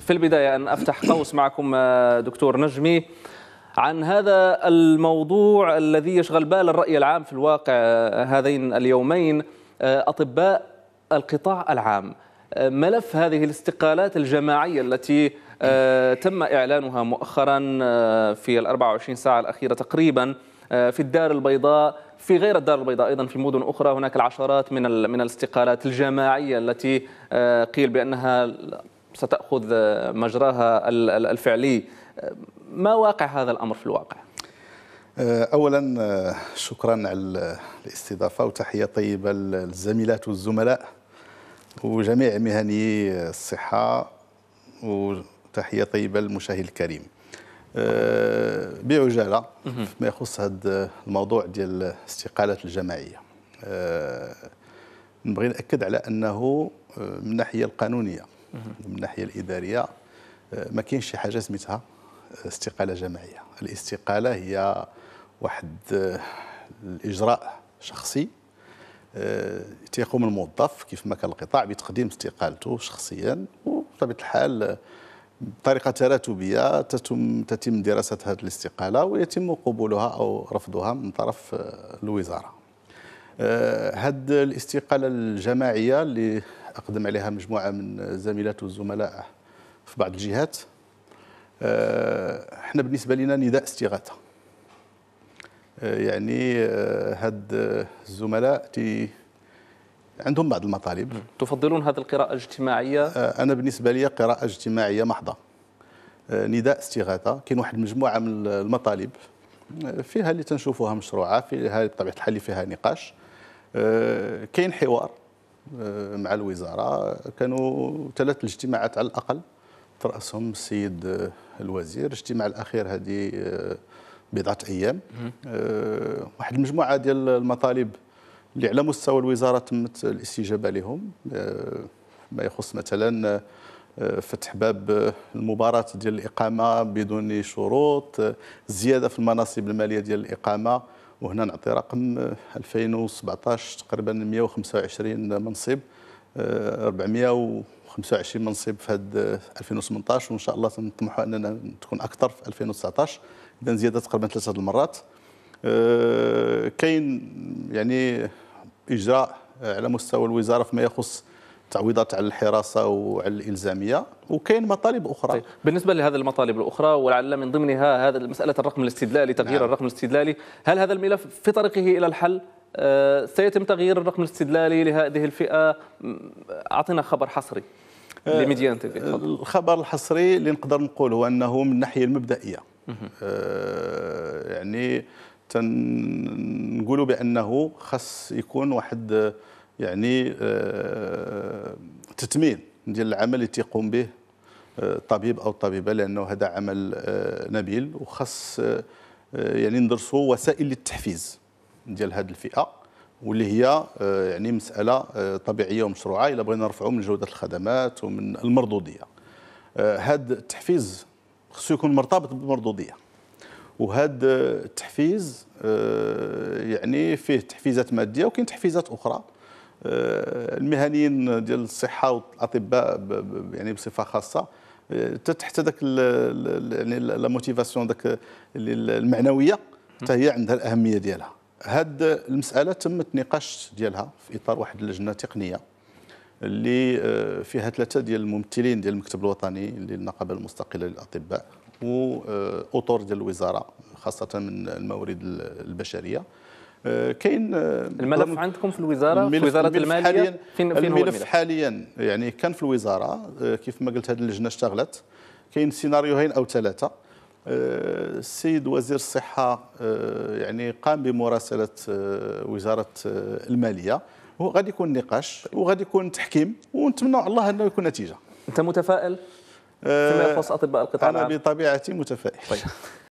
في البداية أن أفتح قوس معكم آه، دكتور نجمي عن هذا الموضوع الذي يشغل بال الرأي العام في الواقع آه، هذين اليومين آه، أطباء القطاع العام ملف هذه الاستقالات الجماعية التي تم إعلانها مؤخرا في ال 24 ساعة الأخيرة تقريبا في الدار البيضاء في غير الدار البيضاء ايضا في مدن اخرى هناك العشرات من من الاستقالات الجماعيه التي قيل بانها ستأخذ آه، مجراها الفعلي آه، ما واقع هذا الأمر في الواقع؟ آه، أولا شكرا على الاستضافة وتحية طيبة للزميلات والزملاء وجميع مهني الصحة وتحية طيبة للمشاهد الكريم بعجالة فيما يخص هذا الموضوع ديال الاستقالات الجماعية نبغي نأكد على أنه من الناحية القانونية من الناحيه الاداريه آه، ما كاينش شي حاجه سميتها آه، استقاله جماعيه الاستقاله هي واحد آه، الاجراء شخصي تيقوم الموظف كيف ما كان القطاع بتقديم استقالته شخصيا وبطبيعه الحال بطريقه تراتبيه تتم تتم دراسه هذه الاستقاله ويتم قبولها او رفضها من طرف الوزاره. هذه الاستقاله الجماعيه اللي أقدم عليها مجموعة من الزميلات والزملاء في بعض الجهات آه، احنا بالنسبة لنا نداء استغاثة آه، يعني آه، هاد الزملاء تي عندهم بعض المطالب تفضلون هذه القراءة الاجتماعية؟ أنا بالنسبة لي قراءة اجتماعية محضة نداء استغاثة كاين واحد المجموعة من المطالب فيها اللي تنشوفوها مشروعة فيها بطبيعة الحال اللي فيها نقاش كاين حوار آه، مع الوزاره كانوا ثلاث اجتماعات على الاقل تراسهم السيد آه، الوزير الاجتماع الاخير هذه آه، بضعه ايام واحد المجموعه ديال المطالب اللي على مستوى الوزاره تمت الاستجابه لهم ما يخص مثلا فتح باب المباراة ديال الإقامة بدون شروط زيادة في المناصب المالية ديال الإقامة وهنا نعطي رقم 2017 آه، تقريبا 125 منصب 425 آه، منصب في هذا 2018 آه، وان شاء الله نطمحوا اننا تكون اكثر في 2019 اذا زياده تقريبا ثلاثه المرات كاين يعني اجراء على مستوى الوزاره فيما يخص تعويضات على الحراسه وعلى الالزاميه وكاين مطالب اخرى طيب. بالنسبه لهذه المطالب الاخرى ولعل من ضمنها هذا مساله الرقم الاستدلالي تغيير نعم. الرقم الاستدلالي هل هذا الملف في طريقه الى الحل أه سيتم تغيير الرقم الاستدلالي لهذه الفئه اعطينا خبر حصري آه، لميديان تيفي آه، الخبر الحصري اللي نقدر نقول هو انه من الناحيه المبدئيه أه يعني تنقولوا بانه خاص يكون واحد يعني آه، تتمين ديال العمل اللي تيقوم به الطبيب آه، او الطبيبه لانه هذا عمل آه، نبيل وخاص يعني ندرسوا وسائل للتحفيز ديال هذه الفئه واللي هي يعني مساله طبيعيه ومشروعه الا بغينا نرفعوا من جوده الخدمات ومن المردوديه هذا التحفيز خصو يكون مرتبط بالمردوديه وهذا التحفيز يعني فيه تحفيزات ماديه وكاين تحفيزات اخرى آه، المهنيين ديال الصحه والاطباء يعني بصفه خاصه آه، تحت هذاك يعني لا موتيفاسيون ذاك المعنويه حتى هي عندها الاهميه ديالها هاد المساله تم النقاش ديالها في اطار واحد اللجنه تقنيه اللي آه، فيها ثلاثه ديال الممثلين ديال المكتب الوطني للنقابه المستقله للاطباء واطر ديال الوزاره خاصه من الموارد البشريه آه، كاين آه، الملف عندكم في الوزاره في وزاره الماليه حاليا فين, فين الملف, الملف حاليا يعني كان في الوزاره آه، كيف ما قلت هذه اللجنه اشتغلت كاين سيناريوهين او ثلاثه السيد وزير الصحه يعني قام بمراسله وزاره الماليه وغادي يكون نقاش وغادي يكون تحكيم ونتمنى الله انه يكون نتيجه انت متفائل فيما يخص اطباء القطاع انا بطبيعتي متفائل طيب.